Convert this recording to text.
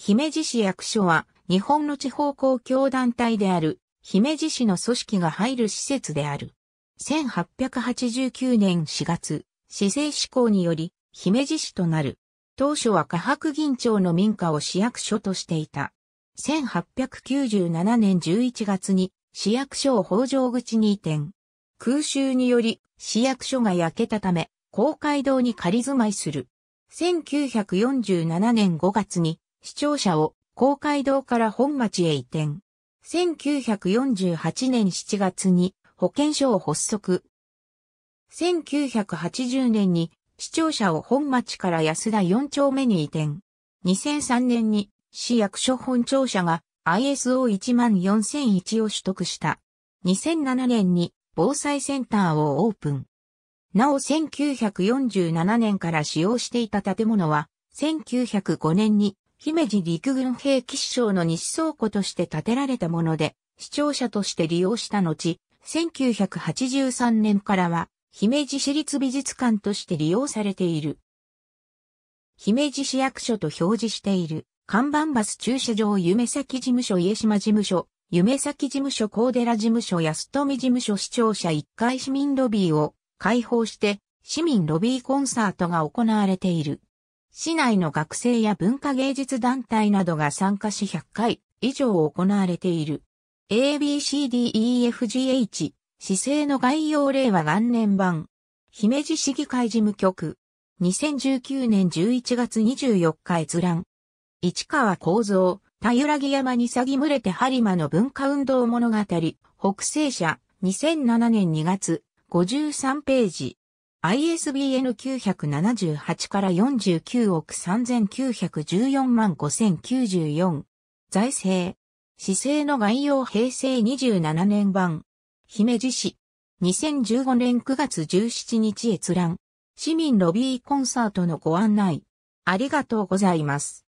姫路市役所は日本の地方公共団体である姫路市の組織が入る施設である。1889年4月、市政施行により姫路市となる。当初は下白銀町の民家を市役所としていた。1897年11月に市役所を北条口に移転。空襲により市役所が焼けたため、公会堂に仮住まいする。1947年5月に市庁舎を公会堂から本町へ移転。1948年7月に保健所を発足。1980年に市庁舎を本町から安田4丁目に移転。2003年に市役所本庁舎が ISO14001 を取得した。2007年に防災センターをオープン。なお1947年から使用していた建物は1905年に姫路陸軍兵器師匠の西倉庫として建てられたもので、視聴者として利用した後、1983年からは、姫路市立美術館として利用されている。姫路市役所と表示している、看板バス駐車場夢崎事務所家島事務所、夢崎事務所高寺事務所安富事務所視聴者1階市民ロビーを開放して、市民ロビーコンサートが行われている。市内の学生や文化芸術団体などが参加し100回以上行われている。ABCDEFGH、市政の概要令和元年版。姫路市議会事務局。2019年11月24日閲覧。市川幸三、ら木山に詐欺群れて播磨の文化運動物語、北西社、2007年2月、53ページ。ISBN 978から49億3914万5094。財政。市政の概要平成27年版。姫路市。2015年9月17日閲覧。市民ロビーコンサートのご案内。ありがとうございます。